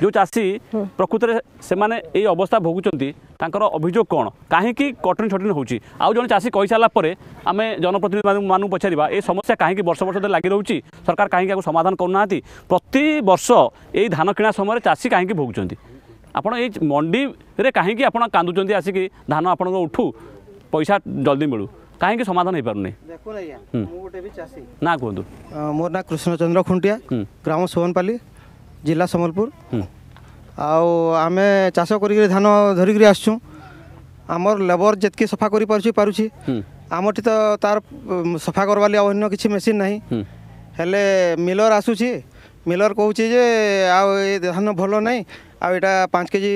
ଯେଉଁ ଚାଷୀ ପ୍ରକୃତରେ ସେମାନେ ଏଇ ଅବସ୍ଥା ଭୋଗୁଛନ୍ତି ତାଙ୍କର ଅଭିଯୋଗ କ'ଣ କାହିଁକି କଟଣି ଛଟଣି ହେଉଛି ଆଉ ଜଣେ ଚାଷୀ କହିସାରିଲା ପରେ ଆମେ ଜନପ୍ରତିନିଧିମାନଙ୍କୁ ପଚାରିବା ଏ ସମସ୍ୟା କାହିଁକି ବର୍ଷ ବର୍ଷ ଧରି ଲାଗି ରହୁଛି ସରକାର କାହିଁକି ଏହାକୁ ସମାଧାନ କରୁନାହାନ୍ତି ପ୍ରତିବର୍ଷ ଏଇ ଧାନ କିଣା ସମୟରେ ଚାଷୀ କାହିଁକି ଭୋଗୁଛନ୍ତି ଆପଣ ଏଇ ମଣ୍ଡିରେ କାହିଁକି ଆପଣ କାନ୍ଦୁଛନ୍ତି ଆସିକି ଧାନ ଆପଣଙ୍କ ଉଠୁ ପଇସା ଜଲ୍ଦି ମିଳୁ କାହିଁକି ସମାଧାନ ହେଇପାରୁନି ନା କୁହନ୍ତୁ ମୋର ନାଁ କୃଷ୍ଣଚନ୍ଦ୍ର ଖୁଣ୍ଟିଆ ଗ୍ରାମ ସୋହନପାଲି ଜିଲ୍ଲା ସମ୍ବଲପୁର ଆଉ ଆମେ ଚାଷ କରିକିରି ଧାନ ଧରିକିରି ଆସୁଛୁ ଆମର ଲେବର ଯେତିକି ସଫା କରିପାରୁଛି ପାରୁଛି ଆମଠି ତ ତାର ସଫା କରବାର୍ ଲାଗି ଅନ୍ୟ କିଛି ମେସିନ୍ ନାହିଁ ହେଲେ ମିଲର ଆସୁଛି ମିଲର କହୁଛି ଯେ ଆଉ ଏ ଧାନ ଭଲ ନାହିଁ ଆଉ ଏଇଟା ପାଞ୍ଚ କେଜି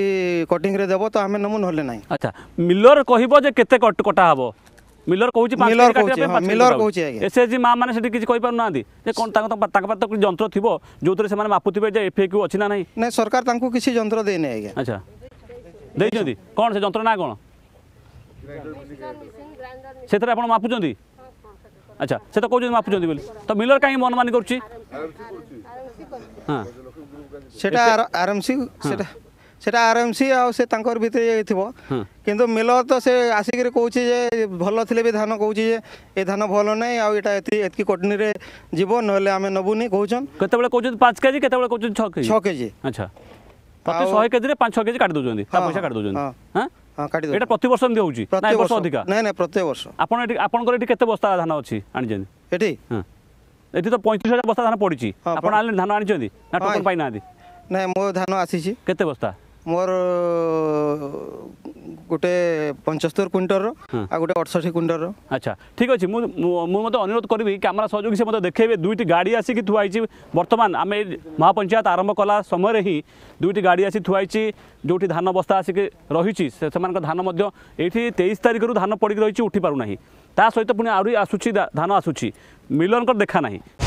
କଟିଂରେ ଦେବ ତ ଆମେ ନେବୁ ନହେଲେ ନାହିଁ ଆଚ୍ଛା ମିଲର କହିବ ଯେ କେତେ କଟା ହେବ ମିଲର କହୁଛି ମିଲର କହୁଛି ଏସ୍ଏସ୍ଜି ମା ମାନେ ସେଠି କିଛି କହିପାରୁନାହାନ୍ତି ଯେ କ'ଣ ତାଙ୍କ ତାଙ୍କ ପାଖରେ ତ କିଛି ଯନ୍ତ୍ର ଥିବ ଯେଉଁଥିରେ ସେମାନେ ମାପୁଥିବେ ଯେ ଏଫ୍ଏ କ୍ୟୁ ଅଛି ନା ନାହିଁ ନାଇଁ ସରକାର ତାଙ୍କୁ କିଛି ଯନ୍ତ୍ର ଦେଇନି ଆଜ୍ଞା ଆଚ୍ଛା ଦେଇଛନ୍ତି କ'ଣ ସେ ଯନ୍ତ୍ର ନା କ'ଣ ସେଥିରେ ଆପଣ ମାପୁଛନ୍ତି ଆଚ୍ଛା ସେ ତ କହୁଛନ୍ତି ମାପୁଛନ୍ତି ବୋଲି ତ ମିଲର କାହିଁକି ମନମାନି କରୁଛି ହଁ ସେଟା ଆରାମସି ସେଟା সেটা আরএমসি আর সে তাঙ্কর ভিতরে যাইথিব কিন্তু মিল তো সে আসিকি কৌছি যে ভাল লে ধান কৌছি যে এ ধান ভাল নাই আটা এটা এতি এতকি কটনিরে যাব নহলে আমি নবুনি কৌছন কতবেলে কৌছন 5 কেজি কতবেলে কৌছন 6 কেজি 6 কেজি আচ্ছা প্রতি 100 কেজি রে 5 কেজি কাটি দউছন্তি তা পয়সা কাটি দউছন্তি এটা প্রতি বর্ষ এমতি হউছি না বর্ষ অধিকা নাই নাই প্রতি বর্ষ আপন এটি আপনকর এটি কত বস্তা ধান আছে আনিছন্তি এটি হ্যাঁ এটি তো 35000 বস্তা ধান পড়িছি আপন আনলে ধান আনিছন্তি না টোকন পাই না না মো ধান কত বস্তা ମୋର ଗୋଟେ ପଞ୍ଚସ୍ତରୀ କୁଇଣ୍ଟର ଆଉ ଗୋଟେ ଅଠଷଠି କୁଇଣ୍ଟର ଆଚ୍ଛା ଠିକ୍ ଅଛି ମୁଁ ମୁଁ ମୋତେ ଅନୁରୋଧ କରିବି କ୍ୟାମେରା ସହଯୋଗୀ ସେ ମୋତେ ଦେଖେଇବେ ଦୁଇଟି ଗାଡ଼ି ଆସିକି ଥୁଆ ହେଇଛି ବର୍ତ୍ତମାନ ଆମେ ମହାପଞ୍ଚାୟତ ଆରମ୍ଭ କଲା ସମୟରେ ହିଁ ଦୁଇଟି ଗାଡ଼ି ଆସି ଥୁଆ ହେଇଛି ଯେଉଁଠି ଧାନ ବସ୍ତା ଆସିକି ରହିଛି ସେମାନଙ୍କ ଧାନ ମଧ୍ୟ ଏଇଠି ତେଇଶ ତାରିଖରୁ ଧାନ ପଡ଼ିକି ରହିଛି ଉଠି ପାରୁନାହିଁ ତା ସହିତ ପୁଣି ଆହୁରି ଆସୁଛି ଧାନ ଆସୁଛି ମିଲନଙ୍କର ଦେଖା ନାହିଁ